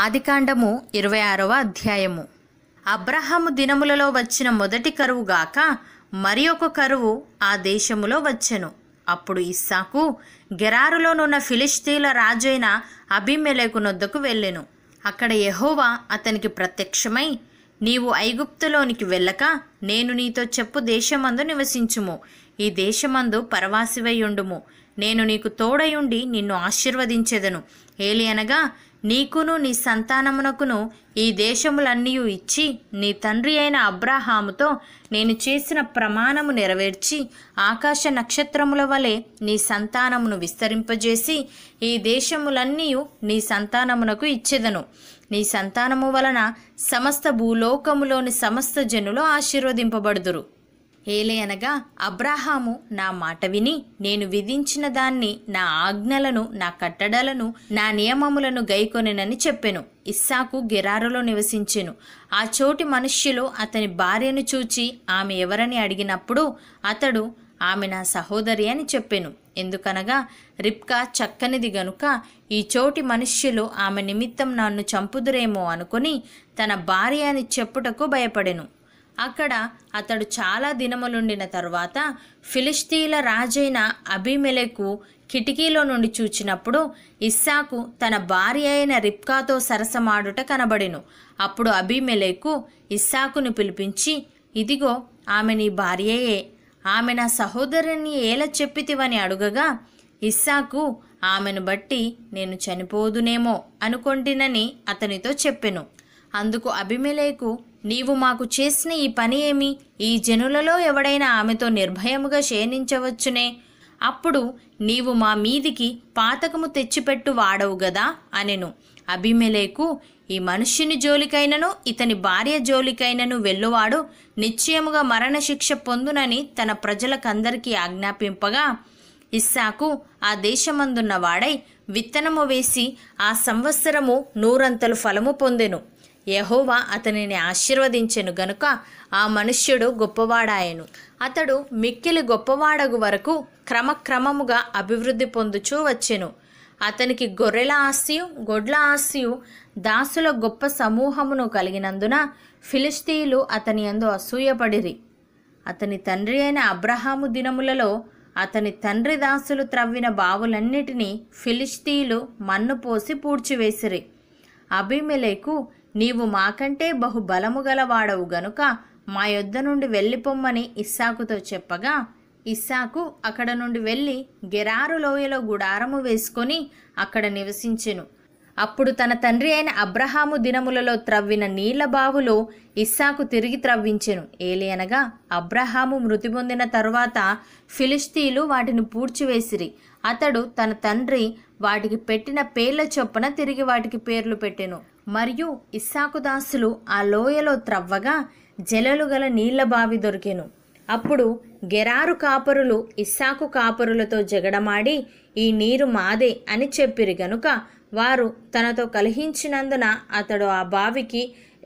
ఆదికాండము ఇరవై ఆరవ అధ్యాయము అబ్రహాము దినములలో వచ్చిన మొదటి కరువు గాక మరి ఒక కరువు ఆ దేశములో వచ్చెను అప్పుడు ఇస్సాకు గెరారులోనున్న ఫిలిస్తీన్ల రాజైన అభిమెలకు నొద్దకు వెళ్ళెను అక్కడ యహోవా అతనికి ప్రత్యక్షమై నీవు ఐగుప్తులోనికి వెళ్ళక నేను నీతో చెప్పు దేశమందు నివసించుము ఈ దేశమందు పరవాసివై ఉండుము నేను నీకు తోడయుండి నిన్ను ఆశీర్వదించెదను ఏలి అనగా నీకును నీ సంతానమునకును ఈ దేశములన్నీ ఇచ్చి నీ తండ్రి అయిన అబ్రాహాముతో నేను చేసిన ప్రమాణము నెరవేర్చి ఆకాశ నక్షత్రముల వలె నీ సంతానమును విస్తరింపజేసి ఈ దేశములన్నీ నీ సంతానమునకు ఇచ్చెదను నీ సంతానము వలన సమస్త భూలోకములోని సమస్త జనులు ఆశీర్వదింపబడుదురు ఏలే అనగా అబ్రాహాము నా మాట విని నేను విధించిన దాన్ని నా ఆజ్ఞలను నా కట్టడలను నా నియమములను గైకొనెనని చెప్పెను ఇస్సాకు గిరారులో నివసించెను ఆ చోటి మనుష్యులు అతని భార్యను చూచి ఆమె ఎవరని అడిగినప్పుడు అతడు ఆమె నా సహోదరి అని చెప్పెను ఎందుకనగా రిప్కా చక్కనిది గనుక ఈ చోటి మనుష్యులు ఆమె నిమిత్తం నన్ను చంపుదురేమో అనుకుని తన భార్య అని చెప్పుటకు భయపడెను అక్కడ అతడు చాలా దినములుండిన తరువాత ఫిలిస్తీన్ల రాజైన అభిమెలెకు కిటికీలో నుండి చూచినప్పుడు ఇస్సాకు తన భార్య అయిన రిప్కాతో సరసమాడుట కనబడెను అప్పుడు అభిమెలెకు ఇస్సాకును పిలిపించి ఇదిగో ఆమె నీ భార్యయే ఆమె నా సహోదరుని ఏల చెప్పితివని అడుగగా ఇస్సాకు ఆమెను బట్టి నేను చనిపోదునేమో అనుకొంటినని అతనితో చెప్పెను అందుకు అభిమెలకు నీవు మాకు చేసిన ఈ పని ఏమి ఈ జనులలో ఎవడైనా ఆమెతో నిర్భయముగా శయనించవచ్చునే అప్పుడు నీవు మా మీదికి పాతకము తెచ్చిపెట్టు వాడవు గదా అనెను అభిమెలేకు ఈ మనుష్యుని జోలికైనను ఇతని భార్య జోలికైనను వెళ్ళువాడు నిశ్చయముగా మరణశిక్ష పొందునని తన ప్రజలకందరికీ ఆజ్ఞాపింపగా ఇస్సాకు ఆ దేశమందున్న వాడై విత్తనము వేసి ఆ సంవత్సరము నూరంతలు ఫలము పొందెను యహోవా అతనిని ఆశీర్వదించెను గనుక ఆ మనుష్యుడు గొప్పవాడాయను అతడు మిక్కిలి గొప్పవాడగు వరకు క్రమక్రమముగా అభివృద్ధి పొందుచూ వచ్చెను అతనికి గొర్రెల ఆస్తియు గొడ్ల ఆస్తియు దాసుల గొప్ప సమూహమును కలిగినందున ఫిలిస్తీయులు అతని ఎందు అసూయపడిరి అతని తండ్రి అయిన అబ్రహాము దినములలో అతని తండ్రి దాసులు త్రవ్విన బావులన్నిటినీ ఫిలిస్తీయులు మన్ను పోసి పూడ్చివేసిరి అభిమెలేకు నీవు మాకంటే బహుబలము గలవాడవు గనుక మా యొద్ద నుండి వెళ్ళిపొమ్మని ఇస్సాకుతో చెప్పగా ఇస్సాకు అక్కడ నుండి వెళ్ళి గెరారు లోయలో గుడారము వేసుకొని అక్కడ నివసించెను అప్పుడు తన తండ్రి అయిన అబ్రహాము దినములలో త్రవ్విన నీళ్ల బావులో ఇస్సాకు తిరిగి త్రవ్వించెను ఏలియనగా అబ్రహాము మృతి పొందిన తరువాత ఫిలిస్తీలు వాటిని పూడ్చివేసిరి అతడు తన తండ్రి వాటికి పెట్టిన పేర్ల చొప్పున తిరిగి వాటికి పేర్లు పెట్టెను మరియు ఇస్సాకు దాసులు ఆ లోయలో త్రవ్వగా జలలు గల నీళ్ల బావి దొరికెను అప్పుడు గెరారు కాపరులు ఇస్సాకు కాపరులతో జగడమాడి ఈ నీరు మాదే అని చెప్పిరి గనుక వారు తనతో కలిహించినందున అతడు ఆ బావికి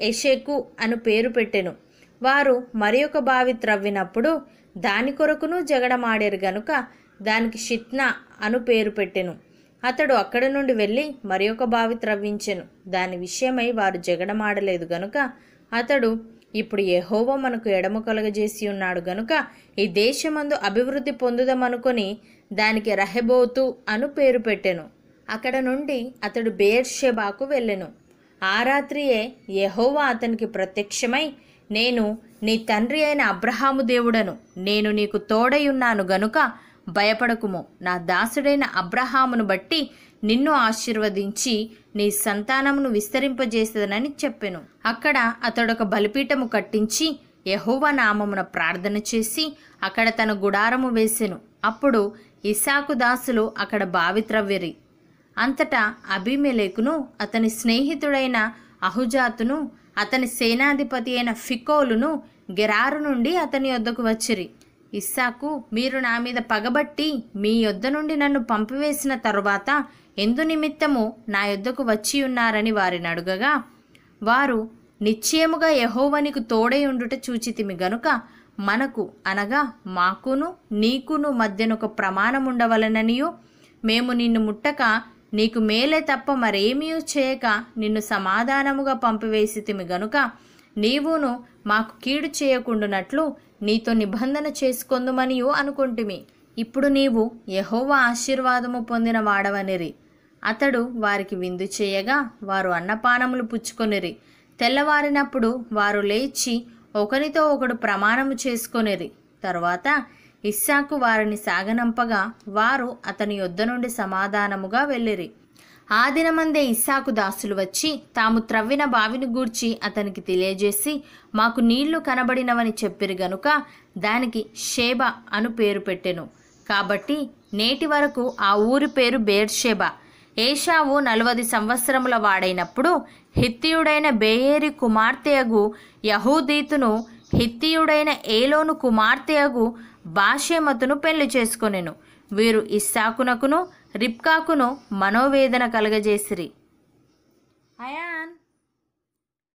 ఎషేకు అను పేరు పెట్టెను వారు మరి ఒక బావి త్రవ్వినప్పుడు దాని కొరకును జగడమాడారు గనుక దానికి షిత్నా అను పేరు పెట్టెను అతడు అక్కడ నుండి వెళ్ళి మరి ఒక బావి త్రవ్వించెను దాని విషయమై వారు జగడమాడలేదు గనుక అతడు ఇప్పుడు యహోవ మనకు ఎడమ కలగజేసి ఉన్నాడు గనుక ఈ దేశమందు అభివృద్ధి పొందుదామనుకొని దానికి రహెబోతు అను పేరు పెట్టెను అక్కడ నుండి అతడు బేర్షెబాకు వెళ్ళెను ఆ రాత్రియే యహోవా అతనికి ప్రత్యక్షమై నేను నీ తండ్రి అయిన అబ్రహాము దేవుడను నేను నీకు తోడై ఉన్నాను గనుక భయపడకుము నా దాసుడైన అబ్రహామును బట్టి నిన్ను ఆశీర్వదించి నీ సంతానమును విస్తరింపజేసేదనని చెప్పెను అక్కడ అతడొక బలిపీఠము కట్టించి యహోవ నామమున ప్రార్థన చేసి అక్కడ తన గుడారము వేసెను అప్పుడు ఇసాకు దాసులు అక్కడ బావిత్రవ్యరి అంతటా అభిమేలేకును అతని స్నేహితుడైన అహుజాతును అతని సేనాధిపతి అయిన ఫికోలును గెరారు నుండి అతని వద్దకు వచ్చిరి ఇస్సాకు మీరు నా మీద పగబట్టి మీ యొద్ద నుండి నన్ను పంపివేసిన తరువాత ఎందు నిమిత్తము నా యొద్దకు వచ్చి ఉన్నారని వారిని అడుగగా వారు నిశ్చయముగా యహోవనికి తోడై ఉండుట చూచితిమి గనుక మనకు అనగా మాకును నీకును మధ్యనొక ప్రమాణముండవలననియు మేము నిన్ను ముట్టక నీకు మేలే తప్ప మరేమీ చేయక నిన్ను సమాధానముగా పంపివేసితిమి గనుక నీవును మాకు కీడు చేయకుండునట్లు నీతో నిబంధన చేసుకొందుమనియు అనుకుంటుమి ఇప్పుడు నీవు యహోవ ఆశీర్వాదము పొందిన వాడవనిరి అతడు వారికి విందు చేయగా వారు అన్నపానములు పుచ్చుకొనిరి తెల్లవారినప్పుడు వారు లేచి ఒకరితో ఒకడు ప్రమాణము చేసుకొనిరి తరువాత ఇస్సాకు వారిని సాగనంపగా వారు అతని యొద్ద నుండి సమాధానముగా వెళ్ళిరి ఆ దినమందే ఇస్సాకు దాసులు వచ్చి తాము త్రవ్విన బావిని గూర్చి అతనికి తెలియజేసి మాకు నీళ్లు కనబడినవని చెప్పిరు గనుక దానికి షేబ అను పేరు పెట్టెను కాబట్టి నేటి వరకు ఆ ఊరి పేరు బేర్షేబ ఏషావు నలవది సంవత్సరముల వాడైనప్పుడు హిత్తియుడైన బేయేరి కుమార్తెయగు యహూదీతును హిత్తియుడైన ఏలోను కుమార్తెయగు బాషేమతును పెళ్లి చేసుకొనెను వీరు ఇస్సాకునకును రిప్కాకును మనోవేదన కలగజేసిరి అయా